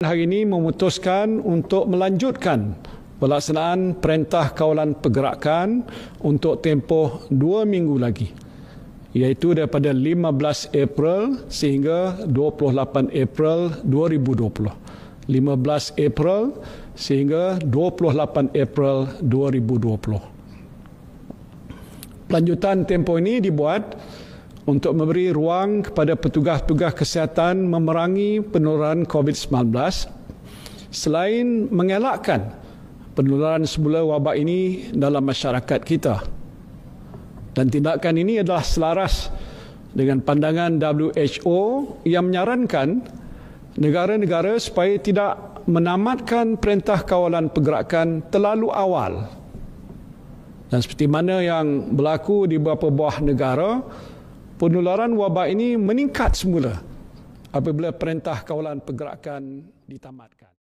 hari ini memutuskan untuk melanjutkan pelaksanaan perintah kawalan pergerakan untuk tempoh dua minggu lagi iaitu daripada 15 April sehingga 28 April 2020. 15 April sehingga 28 April 2020. Pelanjutan tempoh ini dibuat untuk memberi ruang kepada petugas-petugas kesihatan memerangi penularan COVID-19 selain mengelakkan penularan semula wabak ini dalam masyarakat kita. Dan tindakan ini adalah selaras dengan pandangan WHO yang menyarankan negara-negara supaya tidak menamatkan perintah kawalan pergerakan terlalu awal. Dan seperti mana yang berlaku di beberapa buah negara, penularan wabak ini meningkat semula apabila perintah kawalan pergerakan ditamatkan.